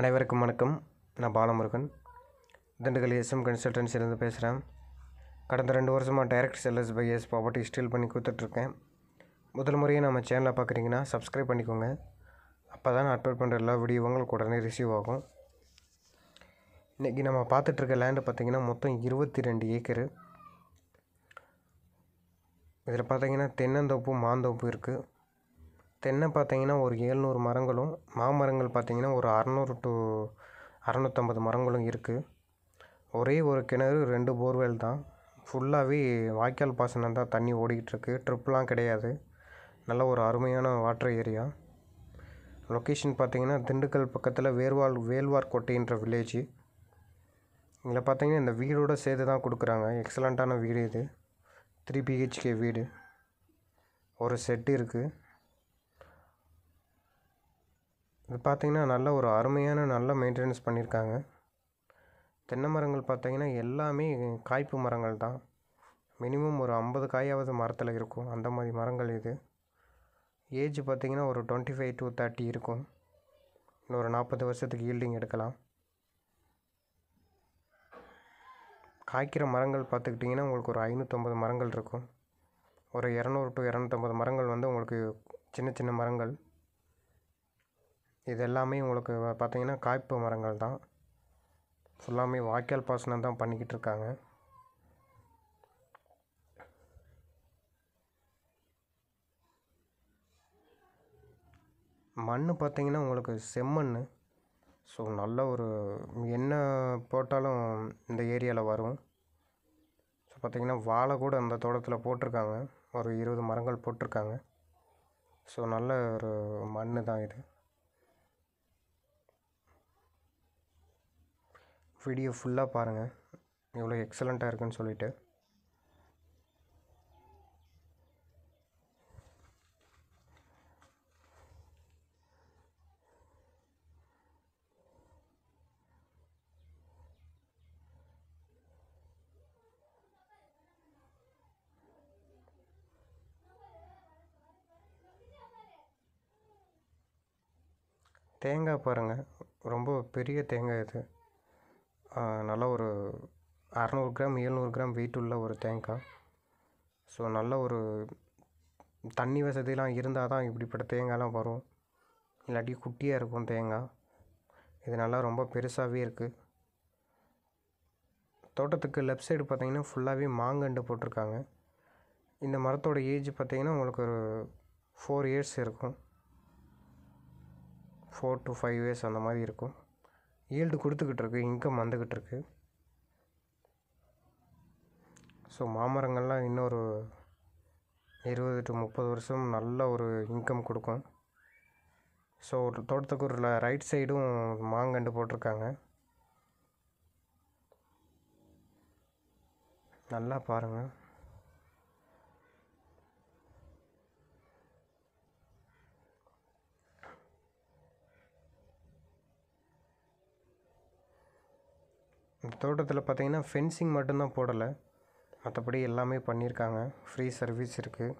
அனைவருக்கும் வணக்கம் நான் பாலமுருகன் திண்டுக்கல் எஸ்எம் கன்சல்டன்சிலேருந்து பேசுகிறேன் கடந்த ரெண்டு வருஷமாக direct sellers by S property ஸ்டீல் பண்ணி கொடுத்துட்ருக்கேன் முதல் முறையே நம்ம சேனலை பார்க்குறீங்கன்னா சப்ஸ்கிரைப் பண்ணிக்கோங்க அப்போ தான் நான் அப்லோட் பண்ணுற எல்லா வீடியோ உங்களுக்கு உடனே ரிசீவ் ஆகும் இன்றைக்கி நம்ம பார்த்துட்ருக்க லேண்டு பார்த்திங்கன்னா மொத்தம் இருபத்தி ரெண்டு ஏக்கரு இதில் பார்த்திங்கன்னா தென்னந்தோப்பு மாந்தோப்பு இருக்குது தென்னை பார்த்தீங்கன்னா ஒரு ஏழ்நூறு மரங்களும் மாமரங்கள் பார்த்தீங்கன்னா ஒரு அறநூறு டு அறநூற்றம்பது மரங்களும் இருக்குது ஒரே ஒரு கிணறு ரெண்டு போர்வெல் தான் ஃபுல்லாகவே வாய்க்கால் பாசனம் தான் தண்ணி ஓடிக்கிட்டுருக்கு ட்ரிப்லாம் கிடையாது நல்ல ஒரு அருமையான வாட்டர் ஏரியா லொக்கேஷன் பார்த்திங்கன்னா திண்டுக்கல் பக்கத்தில் வேர்வால் வேல்வார் கோட்டைன்ற வில்லேஜ் இதில் பார்த்தீங்கன்னா இந்த வீடோட சேர்த்து தான் கொடுக்குறாங்க எக்ஸலண்ட்டான வீடு இது த்ரீ பிஹெச்கே வீடு ஒரு செட்டு இருக்குது இது பார்த்திங்கன்னா நல்ல ஒரு அருமையான நல்ல மெயின்டெனன்ஸ் பண்ணியிருக்காங்க தென்னை மரங்கள் பார்த்திங்கன்னா எல்லாமே காய்ப்பு மரங்கள் தான் மினிமம் ஒரு ஐம்பது காயாவது மரத்தில் இருக்கும் அந்த மாதிரி மரங்கள் இது ஏஜ் பார்த்திங்கன்னா ஒரு டுவெண்ட்டி ஃபைவ் டு தேர்ட்டி இருக்கும் இன்னும் ஒரு நாற்பது வருஷத்துக்கு ஈல்டிங் எடுக்கலாம் காய்க்கிற மரங்கள் பார்த்துக்கிட்டிங்கன்னா உங்களுக்கு ஒரு ஐநூற்றம்பது மரங்கள் இருக்கும் ஒரு இரநூறு டு இரநூத்தம்பது மரங்கள் வந்து உங்களுக்கு சின்ன சின்ன மரங்கள் இது எல்லாமே உங்களுக்கு பார்த்திங்கன்னா காய்ப்பு மரங்கள் தான் ஃபுல்லாமே வாய்க்கால் பாசனம் தான் பண்ணிக்கிட்டு இருக்காங்க மண் பார்த்திங்கன்னா உங்களுக்கு செம்மண் ஸோ நல்ல ஒரு என்ன போட்டாலும் இந்த ஏரியாவில் வரும் ஸோ பார்த்திங்கன்னா வாழை கூட அந்த தோட்டத்தில் போட்டிருக்காங்க ஒரு இருபது மரங்கள் போட்டிருக்காங்க ஸோ நல்ல ஒரு மண் தான் இது வீடியோ ஃபுல்லாக பாருங்கள் எவ்வளோ எக்ஸலண்ட்டாக இருக்குன்னு சொல்லிவிட்டு தேங்காய் பாருங்கள் ரொம்ப பெரிய தேங்காய் இது நல்ல ஒரு அறநூறு கிராம் எழுநூறு கிராம் வெயிட் உள்ள ஒரு தேங்காய் ஸோ நல்ல ஒரு தண்ணி வசதியெலாம் இருந்தால் தான் இப்படிப்பட்ட தேங்காய்லாம் வரும் இல்லாட்டி குட்டியாக இருக்கும் தேங்காய் இது நல்லா ரொம்ப பெருசாகவே இருக்குது தோட்டத்துக்கு லெஃப்ட் சைடு பார்த்திங்கன்னா ஃபுல்லாகவே மாங்கண்டு போட்டிருக்காங்க இந்த மரத்தோட ஏஜ் பார்த்திங்கன்னா உங்களுக்கு ஒரு ஃபோர் இயர்ஸ் இருக்கும் ஃபோர் டு ஃபைவ் இயர்ஸ் அந்த மாதிரி இருக்கும் ஈல்டு கொடுத்துக்கிட்டு இருக்கு இன்கம் வந்துக்கிட்டு இருக்கு ஸோ மாமரங்கள்லாம் இன்னொரு இருபது டு முப்பது வருஷம் நல்ல ஒரு இன்கம் கொடுக்கும் ஸோ ஒரு தோட்டத்துக்கு ஒரு ரைட் சைடும் மாங்கண்டு போட்டிருக்காங்க நல்லா பாருங்கள் தோட்டத்தில் பார்த்தீங்கன்னா ஃபென்சிங் மட்டும்தான் போடலை மற்றபடி எல்லாமே பண்ணியிருக்காங்க ஃப்ரீ சர்வீஸ் இருக்குது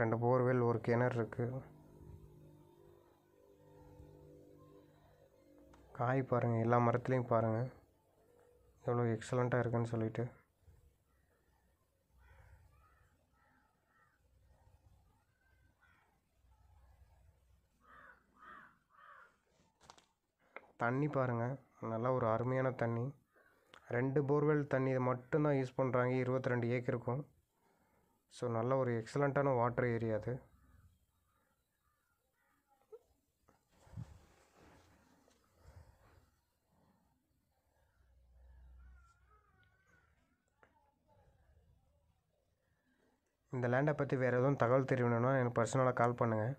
ரெண்டு போர்வெல் ஒரு கிணறு இருக்குது காய் பாருங்கள் எல்லா மரத்துலேயும் பாருங்கள் எவ்வளோ எக்ஸலண்ட்டாக இருக்குன்னு சொல்லிட்டு தண்ணி பாருங்கள் நல்லா ஒரு அருமையான தண்ணி ரெண்டு போர்வெல் தண்ணி இதை மட்டும்தான் யூஸ் பண்ணுறாங்க இருபத்தி ரெண்டு ஏக்கருக்கும் ஸோ நல்ல ஒரு எக்ஸலண்ட்டான வாட்டர் ஏரியா அது இந்த லேண்டை பற்றி வேறு எதுவும் தகவல் தெரியணும்னா எனக்கு பர்சனலாக கால் பண்ணுங்கள்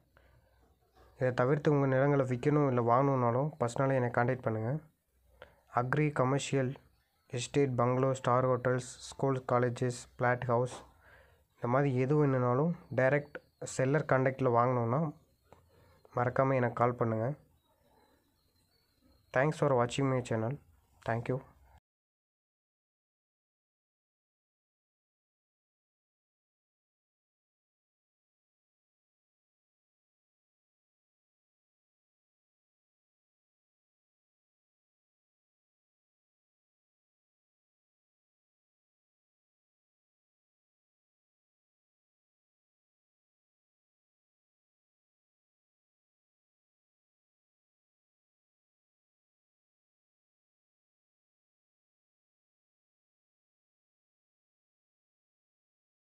இதை தவிர்த்து உங்கள் நிலங்களை விற்கணும் இல்லை வாங்கணுன்னாலும் பர்சனலாக என்னை காண்டாக்ட் பண்ணுங்கள் agri commercial estate bungalow star hotels school colleges flat house இந்த மாதிரி எது வேணுனாலும் டைரக்ட் செல்லர் கான்டாக்டில் வாங்கினோன்னா மறக்காமல் எனக்கு கால் பண்ணுங்கள் தேங்க்ஸ் ஃபார் வாட்சிங் மை சேனல் தேங்க்யூ